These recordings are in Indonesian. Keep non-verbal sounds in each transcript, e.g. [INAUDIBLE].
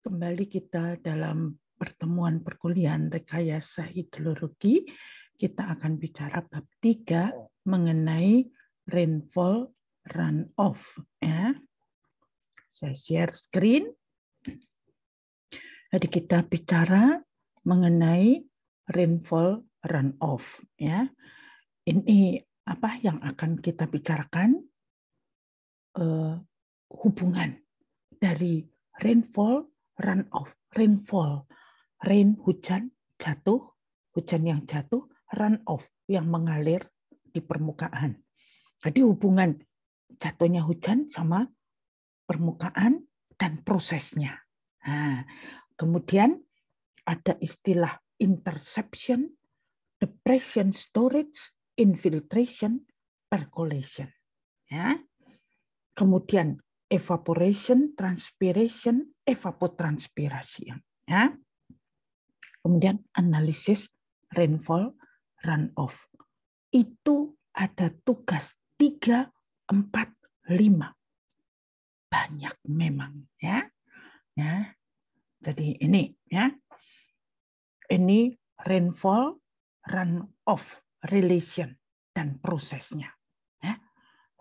kembali kita dalam pertemuan perkuliahan rekayasa hidrologi. Kita akan bicara bab 3 mengenai rainfall runoff. Ya. Saya share screen. Jadi kita bicara mengenai rainfall runoff. Ya. Ini apa yang akan kita bicarakan? Uh, hubungan dari rainfall run off, rainfall. Rain hujan jatuh, hujan yang jatuh, run off yang mengalir di permukaan. Jadi hubungan jatuhnya hujan sama permukaan dan prosesnya. Nah, kemudian ada istilah interception, depression storage, infiltration, percolation. Ya. Kemudian evaporation, transpiration, evapotranspirasi. Ya. Kemudian analisis rainfall, runoff. Itu ada tugas 3, 4, 5. Banyak memang ya. Ya. Jadi ini ya. Ini rainfall, runoff relation dan prosesnya. Ya.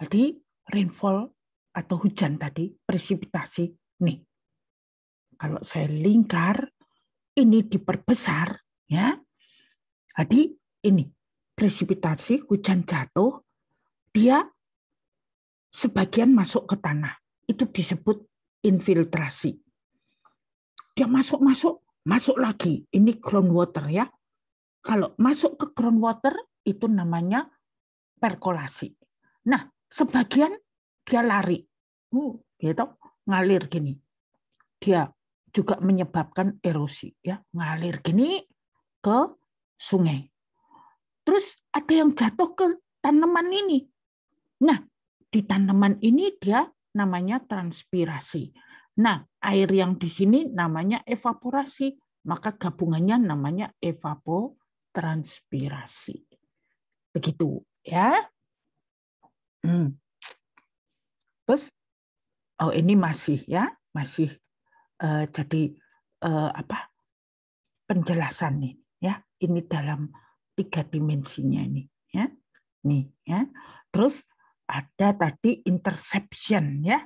Jadi rainfall atau hujan tadi, presipitasi. Nih, kalau saya lingkar, ini diperbesar, ya. Jadi ini presipitasi hujan jatuh, dia sebagian masuk ke tanah. Itu disebut infiltrasi. Dia masuk-masuk, masuk lagi. Ini groundwater ya. Kalau masuk ke groundwater itu namanya perkolasi. Nah, sebagian dia lari uh, ya ngalir gini. Dia juga menyebabkan erosi ya, ngalir gini ke sungai. Terus ada yang jatuh ke tanaman ini. Nah, di tanaman ini dia namanya transpirasi. Nah, air yang di sini namanya evaporasi, maka gabungannya namanya evapotranspirasi. Begitu ya. Hmm. Terus oh ini masih ya masih uh, jadi uh, apa penjelasan nih ya ini dalam tiga dimensinya ini ya nih ya terus ada tadi interception ya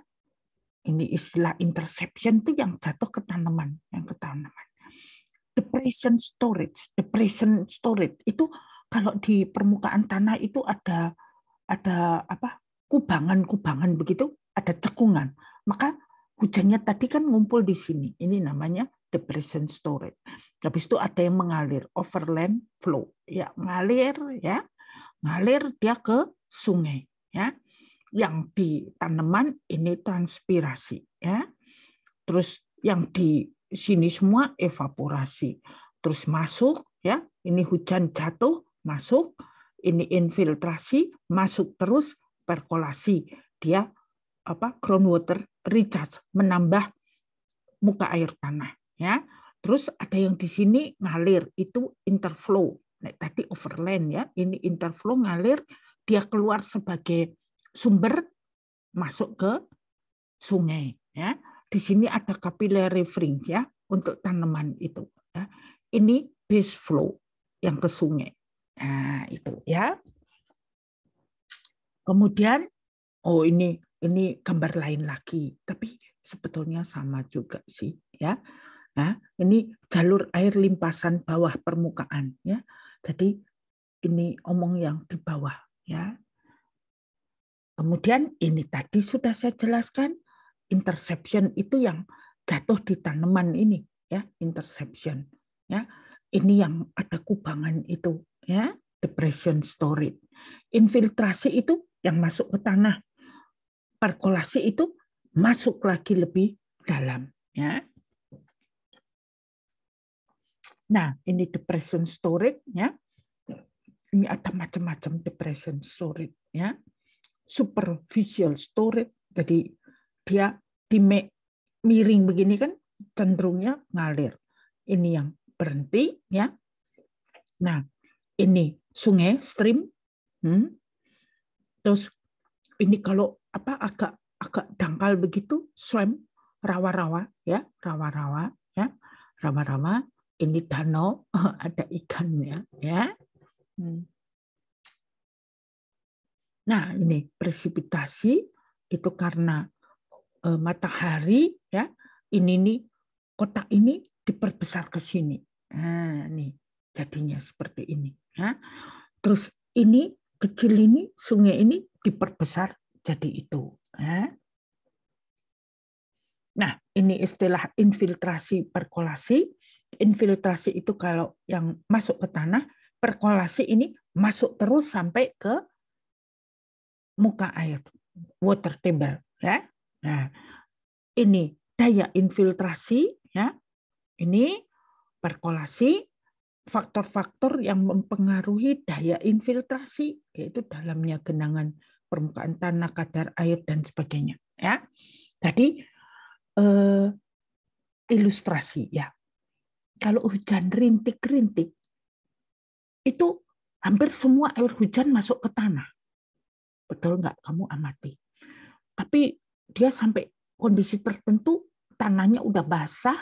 ini istilah interception itu yang jatuh ke tanaman yang ke tanaman depression storage depression storage itu kalau di permukaan tanah itu ada ada apa kubangan-kubangan begitu ada cekungan. Maka hujannya tadi kan ngumpul di sini. Ini namanya depression storage. Habis itu ada yang mengalir, overland flow. Ya, ngalir ya. Ngalir dia ke sungai, ya. Yang di tanaman ini transpirasi, ya. Terus yang di sini semua evaporasi. Terus masuk ya, ini hujan jatuh, masuk, ini infiltrasi, masuk terus Perkolasi dia apa groundwater recharge, menambah muka air tanah ya. Terus ada yang di sini ngalir, itu interflow. Nah, tadi overland ya, ini interflow ngalir, dia keluar sebagai sumber masuk ke sungai ya. Di sini ada capillary fringe ya untuk tanaman itu ya. Ini base flow yang ke sungai. Nah, itu ya. Kemudian oh ini ini gambar lain lagi, tapi sebetulnya sama juga sih ya. Nah, ini jalur air limpasan bawah permukaan ya. Jadi ini omong yang di bawah ya. Kemudian ini tadi sudah saya jelaskan interception itu yang jatuh di tanaman ini ya, interception ya. Ini yang ada kubangan itu ya, depression storage. Infiltrasi itu yang masuk ke tanah. Perkolasi itu masuk lagi lebih dalam. Ya. Nah, ini depression storage. Ya. Ini ada macam-macam depression storage. Ya. Superficial storage. Jadi dia di miring begini kan cenderungnya ngalir. Ini yang berhenti. ya. Nah, ini sungai, stream. Hmm terus ini kalau apa agak agak dangkal begitu swam rawa-rawa ya rawa-rawa ya rawa-rawa ini danau [LAUGHS] ada ikannya ya, ya. Hmm. nah ini presipitasi itu karena uh, matahari ya ini nih kotak ini diperbesar ke sini nah, nih jadinya seperti ini ya terus ini kecil ini, sungai ini diperbesar jadi itu. Ya. Nah, ini istilah infiltrasi perkolasi. Infiltrasi itu kalau yang masuk ke tanah, perkolasi ini masuk terus sampai ke muka air, water table. Ya. Nah, ini daya infiltrasi. Ya. Ini perkolasi faktor-faktor yang mempengaruhi daya infiltrasi yaitu dalamnya genangan permukaan tanah, kadar air dan sebagainya. Ya, tadi eh, ilustrasi ya. Kalau hujan rintik-rintik itu hampir semua air hujan masuk ke tanah. Betul nggak kamu amati? Tapi dia sampai kondisi tertentu tanahnya udah basah,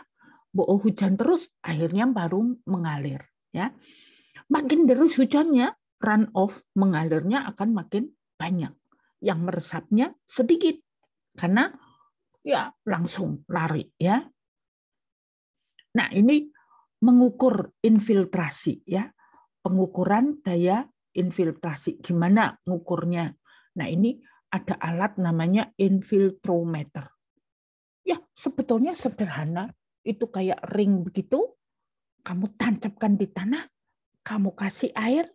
bohong hujan terus akhirnya baru mengalir ya makin deras hujannya run off mengalirnya akan makin banyak yang meresapnya sedikit karena ya langsung lari ya nah ini mengukur infiltrasi ya pengukuran daya infiltrasi gimana ngukurnya nah ini ada alat namanya infiltrometer ya sebetulnya sederhana itu kayak ring begitu, kamu tancapkan di tanah, kamu kasih air,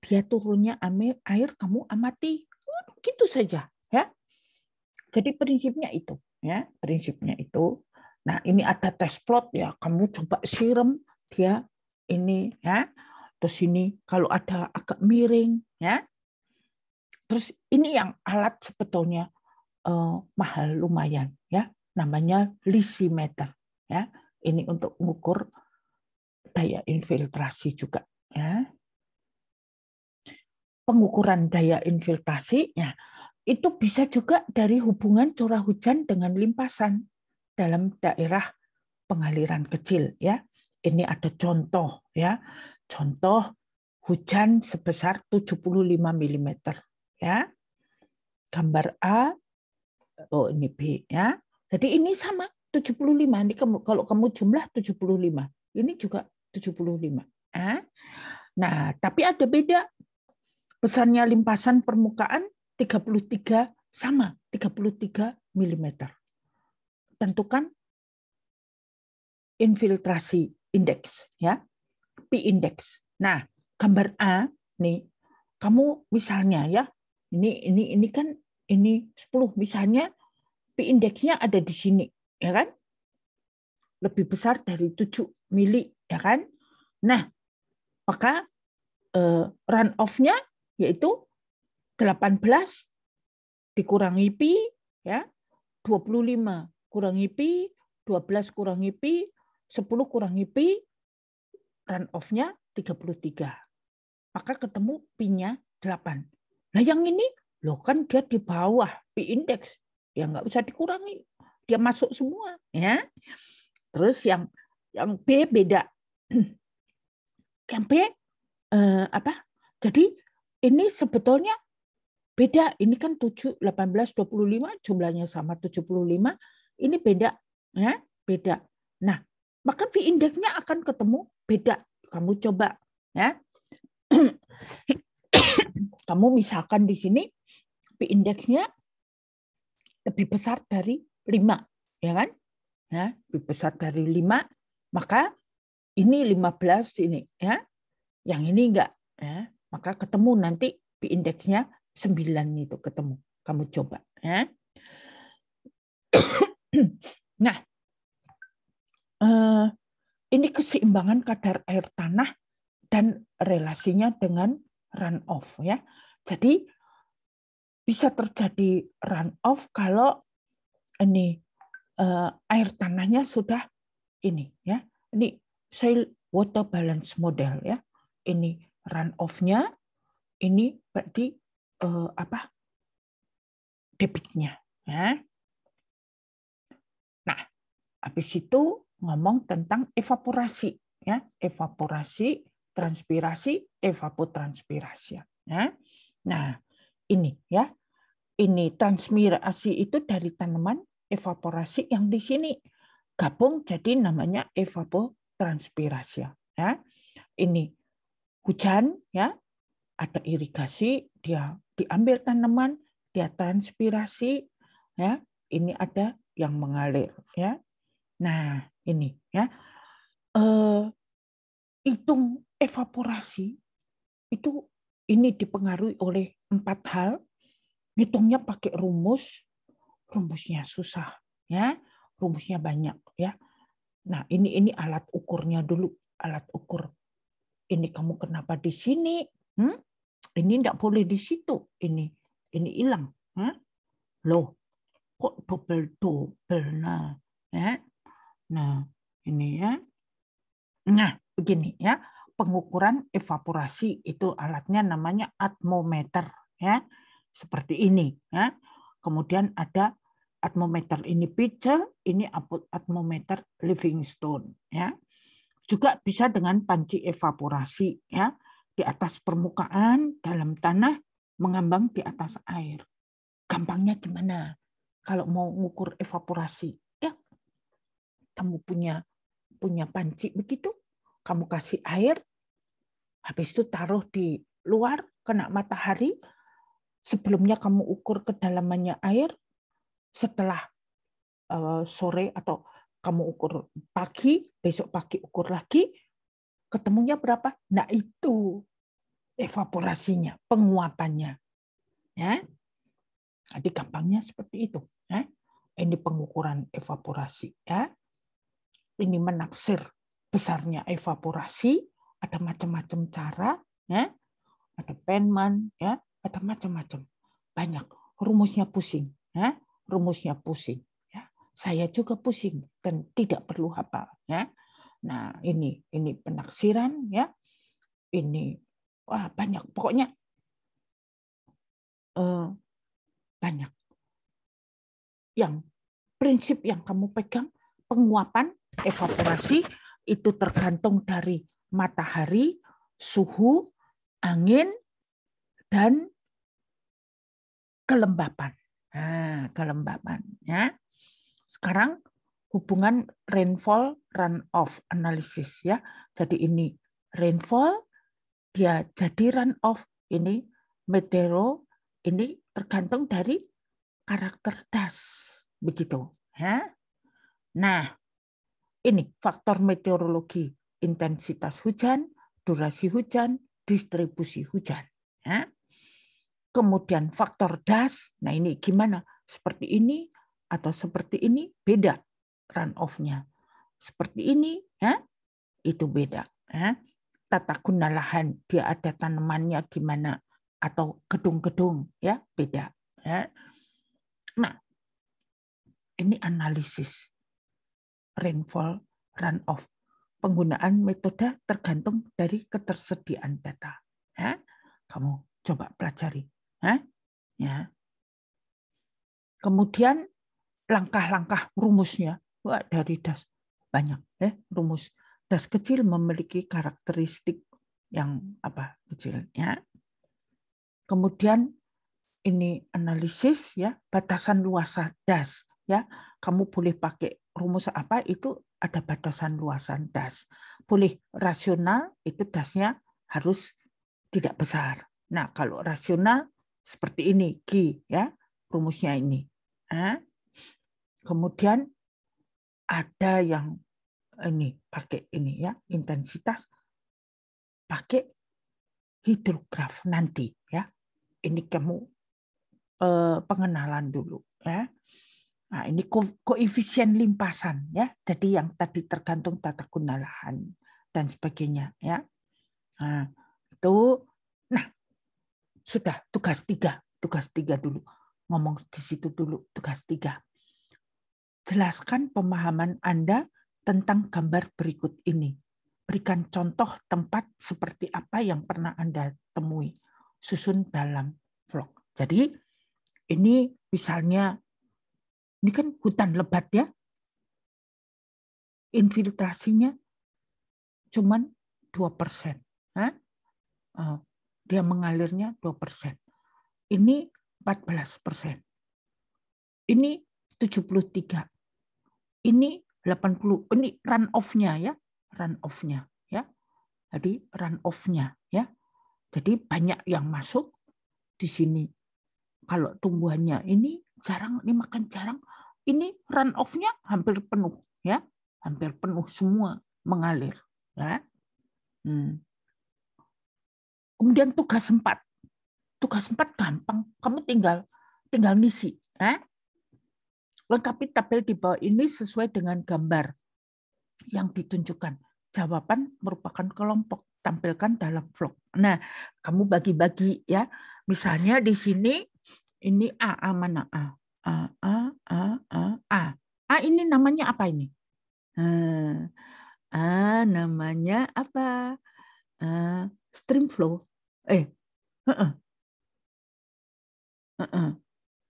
dia turunnya air, kamu amati. Oh, gitu saja, ya. Jadi prinsipnya itu, ya, prinsipnya itu. Nah, ini ada test plot ya, kamu coba siram dia ini ya. Terus ini kalau ada agak miring ya. Terus ini yang alat sebetulnya eh, mahal lumayan ya, namanya lisimeter ya ini untuk mengukur daya infiltrasi juga ya pengukuran daya infiltrasinya itu bisa juga dari hubungan curah hujan dengan limpasan dalam daerah pengaliran kecil ya ini ada contoh ya contoh hujan sebesar 75 mm ya gambar A oh ini B ya jadi ini sama 75 ini kalau kamu jumlah 75 ini juga 75 ah nah tapi ada beda pesannya limpasan permukaan 33 sama 33 mm tentukan infiltrasi indeks ya P indeks nah gambar A nih kamu misalnya ya ini ini ini kan ini 10 misalnya P indeksnya ada di sini ya kan? Lebih besar dari 7 mili, ya kan? Nah, maka uh, eh, run off-nya yaitu 18 dikurangi pi ya 25 kurangi pi 12 kurangi pi 10 kurangi pi run off-nya 33. Maka ketemu pi-nya 8. Nah, yang ini lo kan dia di bawah pi index Ya nggak usah dikurangi dia masuk semua ya terus yang yang B beda [CLEARS THROAT] yang B eh, apa jadi ini sebetulnya beda ini kan 7 18 25 jumlahnya sama 75 ini beda ya beda nah maka V indeksnya akan ketemu beda kamu coba ya [CLEARS THROAT] kamu misalkan di sini P indeksnya lebih besar dari 5, ya kan? Ya, lebih besar dari 5, maka ini 15 ini, ya. Yang ini enggak, ya. Maka ketemu nanti pi indeksnya 9 itu ketemu. Kamu coba, ya. [COUGHS] nah, eh, ini keseimbangan kadar air tanah dan relasinya dengan run off, ya. Jadi bisa terjadi run off kalau ini uh, air tanahnya sudah ini ya. Ini soil water balance model ya. Ini run offnya ini berarti uh, eh, apa? debitnya ya. Nah, habis itu ngomong tentang evaporasi ya, evaporasi, transpirasi, evapotranspirasi ya. Nah, ini ya. Ini transmigrasi itu dari tanaman evaporasi yang di sini gabung jadi namanya evapotranspirasi ya. Ini hujan ya, ada irigasi dia diambil tanaman, dia transpirasi ya. Ini ada yang mengalir ya. Nah, ini ya. Eh hitung evaporasi itu ini dipengaruhi oleh empat hal. Hitungnya pakai rumus rumusnya susah ya rumusnya banyak ya nah ini ini alat ukurnya dulu alat ukur ini kamu kenapa di sini hmm? ini tidak boleh di situ ini ini hilang huh? Hmm? loh kok double double nah ya nah ini ya nah begini ya pengukuran evaporasi itu alatnya namanya atmometer ya seperti ini ya kemudian ada atmometer ini Pitcher, ini atmometer stone. ya. Juga bisa dengan panci evaporasi ya, di atas permukaan dalam tanah mengambang di atas air. Gampangnya gimana? Kalau mau ngukur evaporasi ya. Kamu punya punya panci begitu, kamu kasih air, habis itu taruh di luar kena matahari, sebelumnya kamu ukur kedalamannya air, setelah eh, sore atau kamu ukur pagi, besok pagi ukur lagi, ketemunya berapa? Nah itu evaporasinya, penguapannya. Ya. Jadi gampangnya seperti itu. Ya. Ini pengukuran evaporasi. Ya. Ini menaksir besarnya evaporasi. Ada macam-macam cara. Ya. Ada penman, ya. ada macam-macam. Banyak. Rumusnya pusing. Ya rumusnya pusing. Ya. Saya juga pusing dan tidak perlu hafal. Ya. Nah ini ini penaksiran ya, ini wah banyak pokoknya eh, banyak yang prinsip yang kamu pegang penguapan evaporasi itu tergantung dari matahari, suhu, angin, dan kelembapan. Nah, kelembaban ya. Sekarang hubungan rainfall runoff analisis ya. Jadi ini rainfall dia jadi runoff ini metero ini tergantung dari karakter das begitu ya. Nah, ini faktor meteorologi, intensitas hujan, durasi hujan, distribusi hujan ya kemudian faktor das. Nah ini gimana? Seperti ini atau seperti ini beda run off-nya. Seperti ini ya itu beda. Ya. Tata guna lahan dia ada tanamannya gimana atau gedung-gedung ya beda. Ya. Nah ini analisis rainfall run off penggunaan metode tergantung dari ketersediaan data. Ya. Kamu coba pelajari Ya. Kemudian langkah-langkah rumusnya Wah, dari das banyak eh rumus das kecil memiliki karakteristik yang apa kecil ya. Kemudian ini analisis ya batasan luasan das ya kamu boleh pakai rumus apa itu ada batasan luasan das boleh rasional itu dasnya harus tidak besar nah kalau rasional seperti ini G ya rumusnya ini. kemudian ada yang ini pakai ini ya intensitas pakai hidrograf nanti ya. Ini kamu eh, pengenalan dulu ya. Nah, ini ko koefisien limpasan ya. Jadi yang tadi tergantung tata guna lahan dan sebagainya ya. Nah, itu nah sudah, tugas tiga. Tugas tiga dulu. Ngomong di situ dulu, tugas tiga. Jelaskan pemahaman Anda tentang gambar berikut ini. Berikan contoh tempat seperti apa yang pernah Anda temui. Susun dalam vlog. Jadi, ini misalnya, ini kan hutan lebat ya, infiltrasinya cuman 2%. Hah? Eh, dia mengalirnya 2 persen. Ini 14 persen. Ini 73. Ini 80. Ini run off-nya ya. Run off-nya ya. Jadi run off-nya ya. Jadi banyak yang masuk di sini. Kalau tumbuhannya ini jarang, ini makan jarang. Ini run off-nya hampir penuh ya. Hampir penuh semua mengalir ya. Hmm. Kemudian tugas empat. Tugas empat gampang. Kamu tinggal tinggal ngisi. Eh? Lengkapi tabel di bawah ini sesuai dengan gambar yang ditunjukkan. Jawaban merupakan kelompok. Tampilkan dalam vlog. Nah, kamu bagi-bagi ya. Misalnya di sini, ini A, A mana A? A, A, A, A, A. A ini namanya apa ini? A, nah, A namanya apa? A, stream flow eh uh-uh.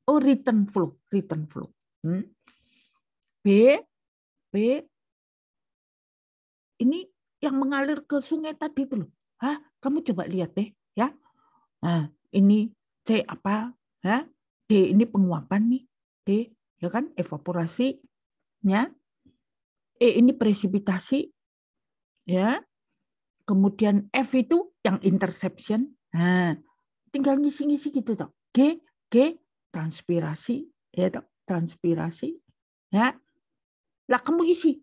oh return flow return flow hmm. b b ini yang mengalir ke sungai tadi itu loh Hah? kamu coba lihat deh ya nah, ini c apa ya d ini penguapan nih d ya kan evaporasi ya e ini presipitasi ya Kemudian F itu yang interception. Nah, tinggal ngisi-ngisi gitu toh. G, G transpirasi, ya toh, transpirasi. Ya. Lah kamu isi.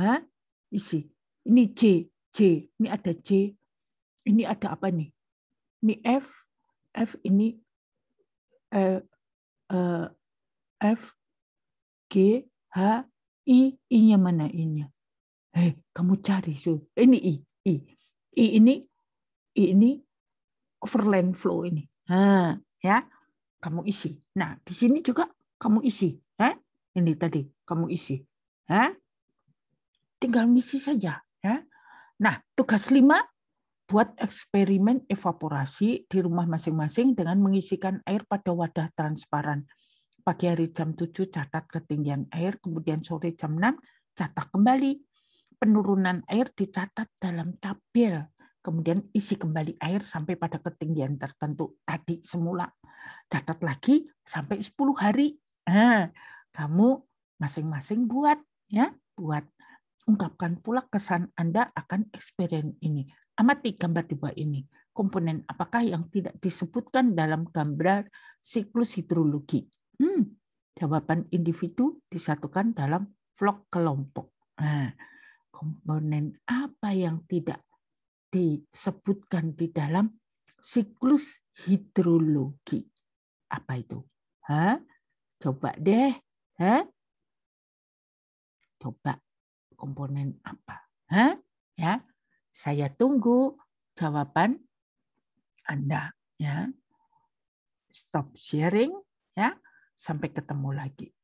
Hah? Isi. Ini C, C, ini ada C. Ini ada apa nih? Ini F, F ini eh, eh, F, G, H, I, I-nya mana I-nya? Hei, eh, kamu cari. So. Ini I. I. I ini I ini overland flow ini. Ha, ya. Kamu isi. Nah, di sini juga kamu isi, ya. Ini tadi kamu isi. Ya. Tinggal misi saja, ya. Nah, tugas lima buat eksperimen evaporasi di rumah masing-masing dengan mengisikan air pada wadah transparan. Pagi hari jam 7 catat ketinggian air, kemudian sore jam 6 catat kembali penurunan air dicatat dalam tabel. Kemudian isi kembali air sampai pada ketinggian tertentu tadi semula. Catat lagi sampai 10 hari. Nah, kamu masing-masing buat ya, buat ungkapkan pula kesan Anda akan eksperimen ini. Amati gambar di bawah ini. Komponen apakah yang tidak disebutkan dalam gambar siklus hidrologi? Hmm, jawaban individu disatukan dalam vlog kelompok. Nah, komponen apa yang tidak disebutkan di dalam siklus hidrologi. Apa itu? Hah? Coba deh. Hah? Coba komponen apa? Hah? Ya. Saya tunggu jawaban Anda ya. Stop sharing ya. Sampai ketemu lagi.